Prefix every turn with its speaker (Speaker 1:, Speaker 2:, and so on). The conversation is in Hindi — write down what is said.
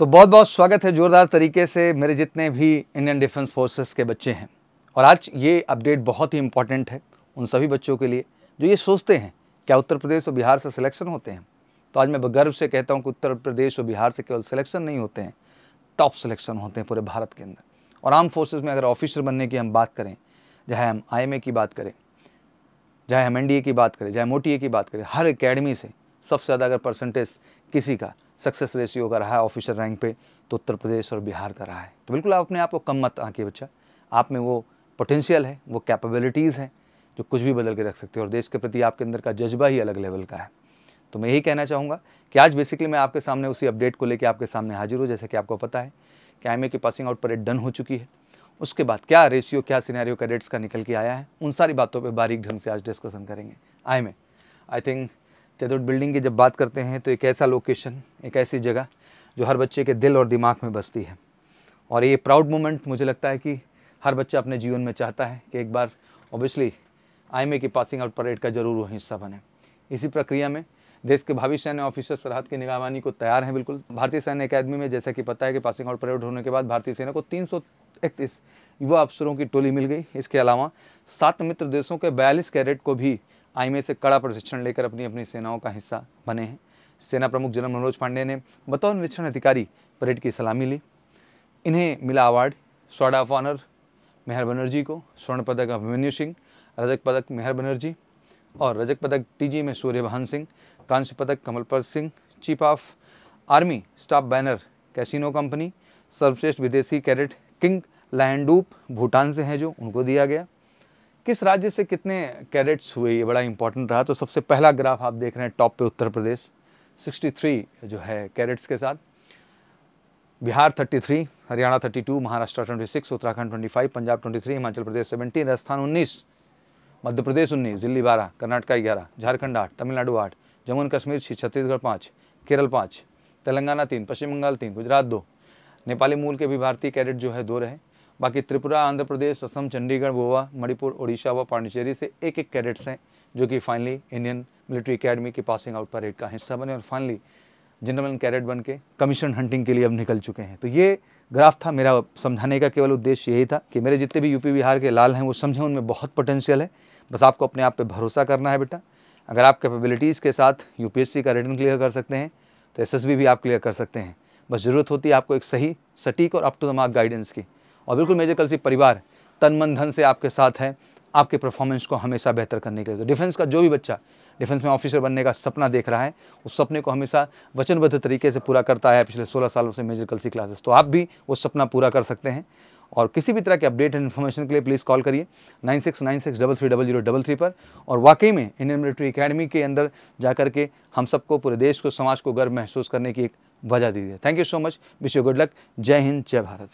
Speaker 1: तो बहुत बहुत स्वागत है ज़ोरदार तरीके से मेरे जितने भी इंडियन डिफेंस फोर्सेस के बच्चे हैं और आज ये अपडेट बहुत ही इम्पॉर्टेंट है उन सभी बच्चों के लिए जो ये सोचते हैं क्या उत्तर प्रदेश और बिहार से सिलेक्शन होते हैं तो आज मैं गर्व से कहता हूँ कि उत्तर प्रदेश और बिहार से केवल सिलेक्शन नहीं होते हैं टॉप सिलेक्शन होते हैं पूरे भारत के अंदर और आर्म फोर्सेज में अगर ऑफिसर बनने की हम बात करें चाहे हम आई की बात करें चाहे हम एन की बात करें चाहे मोटी की बात करें हर अकेडमी से सबसे ज़्यादा अगर परसेंटेज किसी का सक्सेस रेशियो का रहा है ऑफिसर रैंक पे तो उत्तर प्रदेश और बिहार का रहा है तो बिल्कुल आप अपने आप को कम मत आके बच्चा आप में वो पोटेंशियल है वो कैपेबिलिटीज़ हैं जो कुछ भी बदल के रख सकते हो और देश के प्रति आपके अंदर का जज्बा ही अलग लेवल का है तो मैं यही कहना चाहूँगा कि आज बेसिकली मैं आपके सामने उसी अपडेट को लेकर आपके सामने हाजिर हूँ जैसे कि आपको पता है कि आई की पासिंग आउट परेड डन हो चुकी है उसके बाद क्या रेशियो क्या सिनेरियो कैडेट्स का निकल के आया है उन सारी बातों पर बारीक ढंग से आज डिस्कशन करेंगे आई में आई थिंक तेदोट बिल्डिंग की जब बात करते हैं तो एक ऐसा लोकेशन एक ऐसी जगह जो हर बच्चे के दिल और दिमाग में बसती है और ये प्राउड मोमेंट मुझे लगता है कि हर बच्चा अपने जीवन में चाहता है कि एक बार ऑब्वियसली आई की पासिंग आउट परेड का जरूर वो हिस्सा बने इसी प्रक्रिया में देश के भावी सैन्य ऑफिसर सरहद की निगरानी को तैयार हैं बिल्कुल भारतीय सैन्य अकादमी में जैसा कि पता है कि पासिंग आउट परेड होने के बाद भारतीय सेना को तीन इकतीस युवा अफसरों की टोली मिल गई इसके अलावा सात मित्र देशों के बयालीस कैडेट को भी आई से कड़ा प्रशिक्षण लेकर अपनी अपनी सेनाओं का हिस्सा बने हैं सेना प्रमुख जनरल मनोज पांडे ने बतौर निरीक्षण अधिकारी परेड की सलामी ली इन्हें मिला award sword of honour Mehar Banerjee को स्वर्ण पदक अभिमन्यु सिंह रजक पदक मेहर बनर्जी और रजक पदक टीजी में सूर्य बहन सिंह कांस्य पदक Kamalpat Singh chief of army staff banner Cassino company सर्वश्रेष्ठ विदेशी कैडेट किंग लैंडूप भूटान से हैं जो उनको दिया गया किस राज्य से कितने कैडेट्स हुए ये बड़ा इंपॉर्टेंट रहा तो सबसे पहला ग्राफ आप देख रहे हैं टॉप पे उत्तर प्रदेश 63 जो है कैडेट्स के साथ बिहार 33, हरियाणा 32, महाराष्ट्र 26, उत्तराखंड 25, पंजाब 23, हिमाचल प्रदेश 17, राजस्थान 19, मध्य प्रदेश 19, दिल्ली 12, कर्नाटका 11, झारखंड 8, तमिलनाडु 8, जम्मू एंड कश्मीर छः छत्तीसगढ़ पाँच केरल पाँच तेलंगाना तीन पश्चिम बंगाल तीन गुजरात दो नेपाली मूल के भी भारतीय कैडेट जो है दो रहे बाकी त्रिपुरा आंध्र प्रदेश असम चंडीगढ़ गोवा मणिपुर उड़ीसा व पांडिचेरी से एक एक कैडेट्स हैं जो कि फाइनली इंडियन मिलिट्री अकेडमी की पासिंग आउट परेड का हिस्सा बने और फाइनली जनरल कैडेट बन के कमीशन हंटिंग के लिए अब निकल चुके हैं तो ये ग्राफ था मेरा समझाने का केवल उद्देश्य यही था कि मेरे जितने भी यूपी बिहार के लाल हैं वो समझें उनमें बहुत पोटेंशियल है बस आपको अपने आप पर भरोसा करना है बेटा अगर आप कैपेबिलिटीज़ के साथ यू का रिटर्न क्लियर कर सकते हैं तो एस भी आप क्लियर कर सकते हैं बस ज़रूरत होती है आपको एक सही सटीक और up to the mark guidance की और बिल्कुल मेजर कलसी परिवार तन मन धन से आपके साथ है आपके परफॉर्मेंस को हमेशा बेहतर करने के लिए तो डिफेंस का जो भी बच्चा डिफेंस में ऑफिसर बनने का सपना देख रहा है उस सपने को हमेशा वचनबद्ध तरीके से पूरा करता है पिछले 16 सालों से मेजर कलसी क्लासेस तो आप भी वो सपना पूरा कर सकते हैं और किसी भी तरह के अपडेट एंड इन्फॉर्मेशन के लिए प्लीज़ कॉल करिए nine six nine six double three double zero double three पर और वाकई में इंडियन मिलिट्री अकेडमी के अंदर जा करके हम सबको पूरे देश को समाज को गर्व महसूस करने की एक वजह दीजिए thank you so much wish you good luck जय हिंद जय भारत